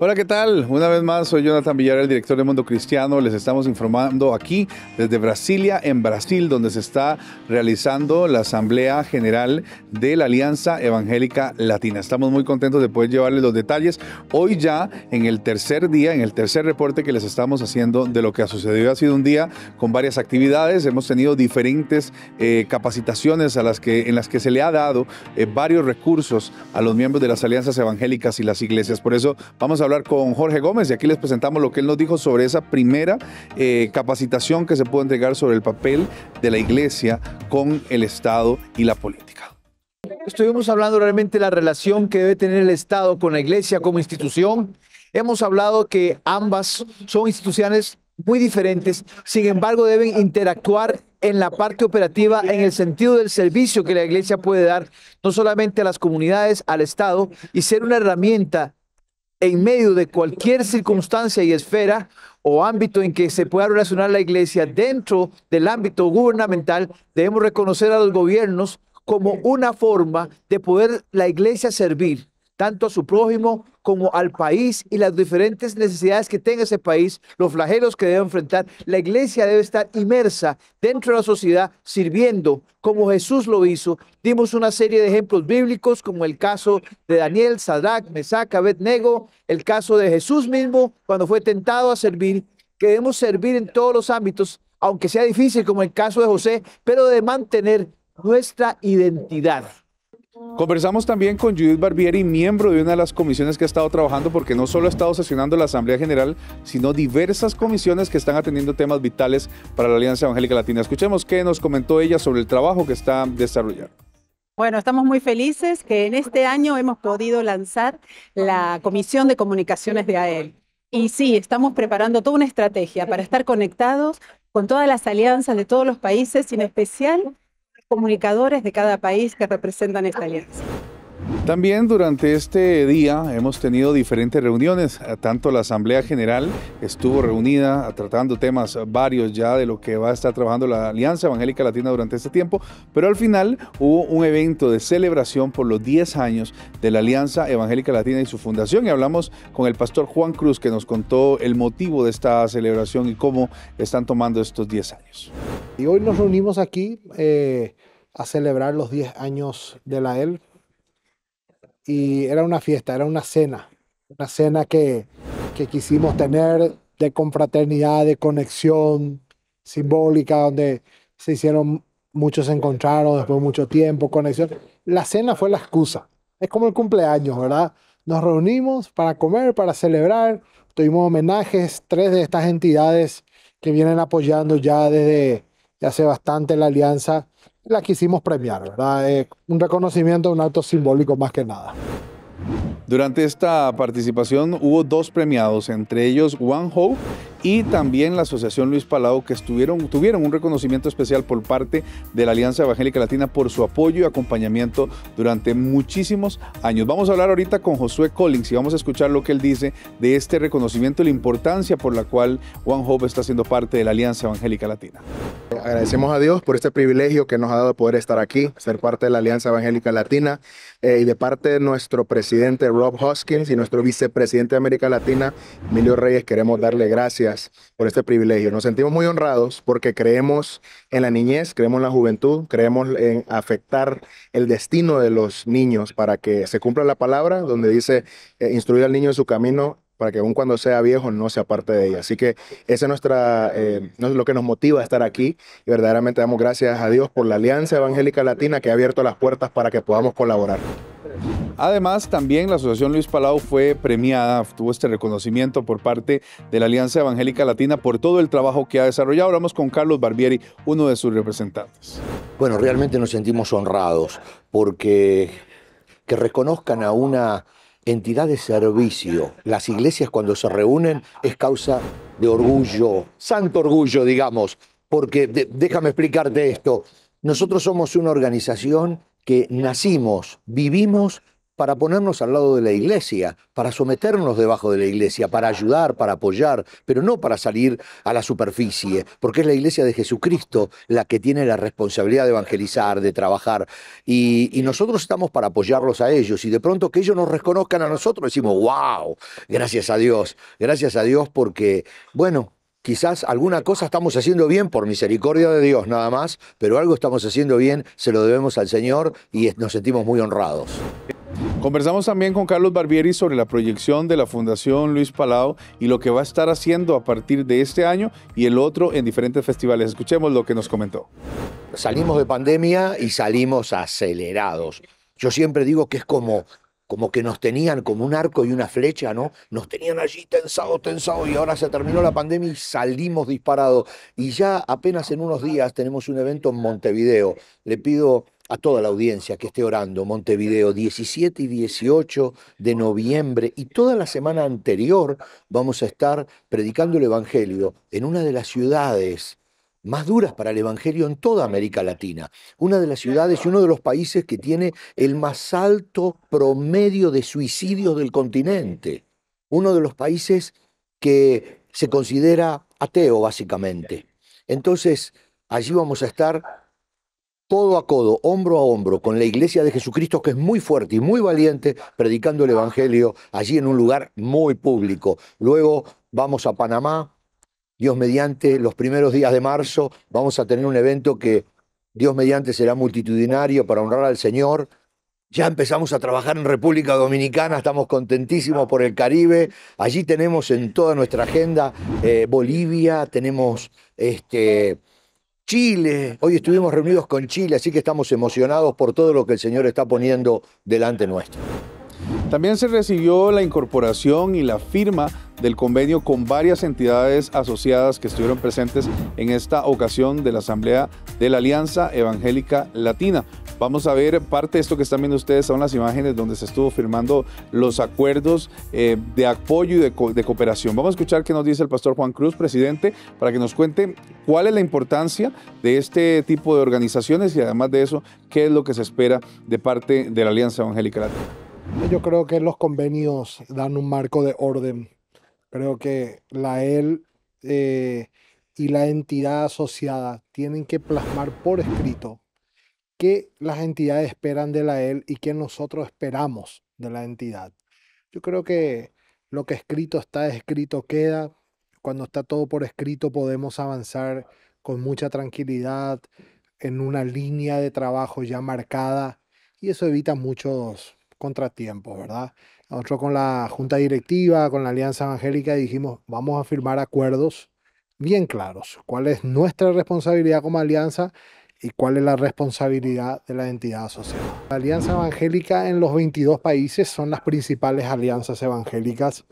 Hola, ¿qué tal? Una vez más, soy Jonathan Villar, el director de Mundo Cristiano. Les estamos informando aquí desde Brasilia, en Brasil, donde se está realizando la Asamblea General de la Alianza Evangélica Latina. Estamos muy contentos de poder llevarles los detalles hoy ya en el tercer día, en el tercer reporte que les estamos haciendo de lo que ha sucedido. Ha sido un día con varias actividades. Hemos tenido diferentes eh, capacitaciones a las que, en las que se le ha dado eh, varios recursos a los miembros de las alianzas evangélicas y las iglesias. Por eso vamos a hablar con Jorge Gómez y aquí les presentamos lo que él nos dijo sobre esa primera eh, capacitación que se puede entregar sobre el papel de la iglesia con el Estado y la política. Estuvimos hablando realmente de la relación que debe tener el Estado con la iglesia como institución. Hemos hablado que ambas son instituciones muy diferentes, sin embargo deben interactuar en la parte operativa en el sentido del servicio que la iglesia puede dar no solamente a las comunidades, al Estado y ser una herramienta en medio de cualquier circunstancia y esfera o ámbito en que se pueda relacionar la iglesia dentro del ámbito gubernamental, debemos reconocer a los gobiernos como una forma de poder la iglesia servir tanto a su prójimo como al país y las diferentes necesidades que tenga ese país, los flagelos que debe enfrentar. La iglesia debe estar inmersa dentro de la sociedad, sirviendo como Jesús lo hizo. Dimos una serie de ejemplos bíblicos, como el caso de Daniel, Sadrach, Mesac, Abednego, el caso de Jesús mismo cuando fue tentado a servir. Queremos servir en todos los ámbitos, aunque sea difícil, como el caso de José, pero de mantener nuestra identidad. Conversamos también con Judith Barbieri, miembro de una de las comisiones que ha estado trabajando, porque no solo ha estado sesionando la Asamblea General, sino diversas comisiones que están atendiendo temas vitales para la Alianza Evangélica Latina. Escuchemos qué nos comentó ella sobre el trabajo que está desarrollando. Bueno, estamos muy felices que en este año hemos podido lanzar la Comisión de Comunicaciones de AEL. Y sí, estamos preparando toda una estrategia para estar conectados con todas las alianzas de todos los países, y en especial comunicadores de cada país que representan esta alianza. También durante este día hemos tenido diferentes reuniones, eh, tanto la Asamblea General estuvo reunida eh, tratando temas varios ya de lo que va a estar trabajando la Alianza Evangélica Latina durante este tiempo, pero al final hubo un evento de celebración por los 10 años de la Alianza Evangélica Latina y su fundación y hablamos con el pastor Juan Cruz que nos contó el motivo de esta celebración y cómo están tomando estos 10 años. Y hoy nos reunimos aquí eh, a celebrar los 10 años de la EL y era una fiesta, era una cena, una cena que, quisimos tener de confraternidad, de conexión simbólica, donde se hicieron, muchos se encontraron después de mucho tiempo, conexión. La cena fue la excusa, es como el cumpleaños, ¿verdad? Nos reunimos para comer, para celebrar, tuvimos homenajes, tres de estas entidades que vienen apoyando ya desde hace bastante la alianza la quisimos premiar, ¿verdad? Eh, un reconocimiento, un acto simbólico más que nada. Durante esta participación hubo dos premiados, entre ellos Wang Ho y también la Asociación Luis Palau, que estuvieron, tuvieron un reconocimiento especial por parte de la Alianza Evangélica Latina por su apoyo y acompañamiento durante muchísimos años. Vamos a hablar ahorita con Josué Collins y vamos a escuchar lo que él dice de este reconocimiento y la importancia por la cual One Hope está siendo parte de la Alianza Evangélica Latina. Agradecemos a Dios por este privilegio que nos ha dado poder estar aquí, ser parte de la Alianza Evangélica Latina eh, y de parte de nuestro presidente Rob Hoskins y nuestro vicepresidente de América Latina, Emilio Reyes, queremos darle gracias por este privilegio. Nos sentimos muy honrados porque creemos en la niñez, creemos en la juventud, creemos en afectar el destino de los niños para que se cumpla la palabra donde dice eh, instruir al niño en su camino para que aun cuando sea viejo no sea parte de ella. Así que eso es nuestra, eh, lo que nos motiva a estar aquí y verdaderamente damos gracias a Dios por la Alianza Evangélica Latina que ha abierto las puertas para que podamos colaborar. Además, también la Asociación Luis Palau fue premiada, tuvo este reconocimiento por parte de la Alianza Evangélica Latina por todo el trabajo que ha desarrollado. Hablamos con Carlos Barbieri, uno de sus representantes. Bueno, realmente nos sentimos honrados porque que reconozcan a una entidad de servicio. Las iglesias cuando se reúnen es causa de orgullo, santo orgullo, digamos, porque déjame explicarte esto. Nosotros somos una organización que nacimos, vivimos para ponernos al lado de la iglesia, para someternos debajo de la iglesia, para ayudar, para apoyar, pero no para salir a la superficie, porque es la iglesia de Jesucristo la que tiene la responsabilidad de evangelizar, de trabajar, y, nosotros estamos para apoyarlos a ellos, y de pronto que ellos nos reconozcan a nosotros, decimos, wow, gracias a Dios, gracias a Dios porque, bueno, quizás alguna cosa estamos haciendo bien por misericordia de Dios nada más, pero algo estamos haciendo bien, se lo debemos al Señor y nos sentimos muy honrados. Conversamos también con Carlos Barbieri sobre la proyección de la Fundación Luis Palau y lo que va a estar haciendo a partir de este año y el otro en diferentes festivales. Escuchemos lo que nos comentó. Salimos de pandemia y salimos acelerados. Yo siempre digo que es como como que nos tenían como un arco y una flecha, ¿no? Nos tenían allí tensados, tensados, y ahora se terminó la pandemia y salimos disparados. Y ya apenas en unos días tenemos un evento en Montevideo. Le pido a toda la audiencia que esté orando, Montevideo, 17 y 18 de noviembre y toda la semana anterior vamos a estar predicando el Evangelio en una de las ciudades más duras para el Evangelio en toda América Latina, una de las ciudades y uno de los países que tiene el más alto promedio de suicidios del continente, uno de los países que se considera ateo básicamente. Entonces, allí vamos a estar codo a codo, hombro a hombro, con la iglesia de Jesucristo, que es muy fuerte y muy valiente, predicando el Evangelio allí en un lugar muy público. Luego vamos a Panamá, Dios mediante, los primeros días de marzo vamos a tener un evento que Dios mediante será multitudinario para honrar al Señor. Ya empezamos a trabajar en República Dominicana, estamos contentísimos por el Caribe. Allí tenemos en toda nuestra agenda eh, Bolivia, tenemos este, Chile. Hoy estuvimos reunidos con Chile, así que estamos emocionados por todo lo que el Señor está poniendo delante nuestro. También se recibió la incorporación y la firma del convenio con varias entidades asociadas que estuvieron presentes en esta ocasión de la Asamblea de la Alianza Evangélica Latina. Vamos a ver parte de esto que están viendo ustedes son las imágenes donde se estuvo firmando los acuerdos eh, de apoyo y de, de, cooperación. Vamos a escuchar qué nos dice el pastor Juan Cruz, presidente, para que nos cuente cuál es la importancia de este tipo de organizaciones y además de eso, qué es lo que se espera de parte de la Alianza Evangélica Latina. Yo creo que los convenios dan un marco de orden. Creo que la EL eh, y la entidad asociada tienen que plasmar por escrito qué las entidades esperan de la EL y qué nosotros esperamos de la entidad. Yo creo que lo que escrito está, escrito queda. Cuando está todo por escrito podemos avanzar con mucha tranquilidad en una línea de trabajo ya marcada y eso evita muchos contratiempos, ¿verdad? Nosotros con la junta directiva, con la Alianza Evangélica, dijimos, vamos a firmar acuerdos bien claros. ¿Cuál es nuestra responsabilidad como alianza y cuál es la responsabilidad de la entidad asociada? La Alianza Evangélica en los 22 países son las principales alianzas evangélicas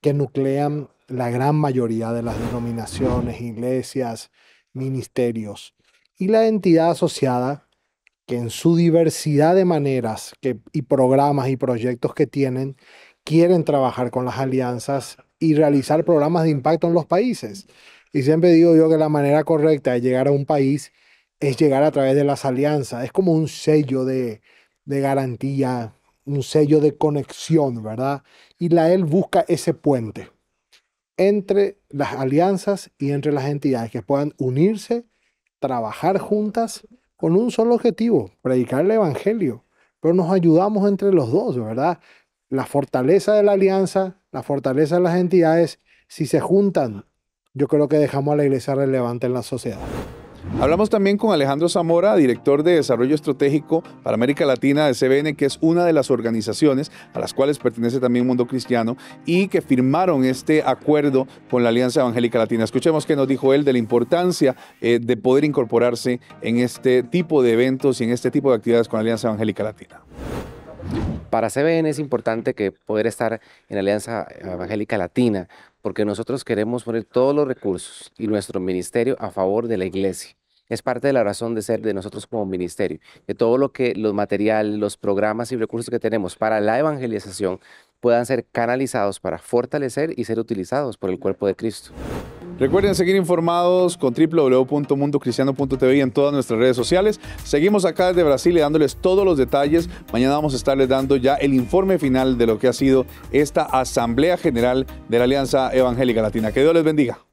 que nuclean la gran mayoría de las denominaciones, iglesias, ministerios. Y la entidad asociada que en su diversidad de maneras y programas y proyectos que tienen, quieren trabajar con las alianzas y realizar programas de impacto en los países. Y siempre digo yo que la manera correcta de llegar a un país es llegar a través de las alianzas. Es como un sello de, de garantía, un sello de conexión, ¿verdad? Y la él busca ese puente entre las alianzas y entre las entidades que puedan unirse, trabajar juntas con un solo objetivo, predicar el Evangelio, pero nos ayudamos entre los dos, ¿verdad? La fortaleza de la alianza, la fortaleza de las entidades, si se juntan, yo creo que dejamos a la iglesia relevante en la sociedad. Hablamos también con Alejandro Zamora, director de Desarrollo Estratégico para América Latina de CBN, que es una de las organizaciones a las cuales pertenece también Mundo Cristiano y que firmaron este acuerdo con la Alianza Evangélica Latina. Escuchemos qué nos dijo él de la importancia eh, de poder incorporarse en este tipo de eventos y en este tipo de actividades con la Alianza Evangélica Latina. Para CBN es importante que poder estar en Alianza Evangélica Latina porque nosotros queremos poner todos los recursos y nuestro ministerio a favor de la iglesia. Es parte de la razón de ser de nosotros como ministerio, de todo lo que los materiales, los programas y recursos que tenemos para la evangelización puedan ser canalizados para fortalecer y ser utilizados por el cuerpo de Cristo. Recuerden seguir informados con www.mundocristiano.tv y en todas nuestras redes sociales. Seguimos acá desde Brasil dándoles todos los detalles. Mañana vamos a estarles dando ya el informe final de lo que ha sido esta Asamblea General de la Alianza Evangélica Latina. Que Dios les bendiga.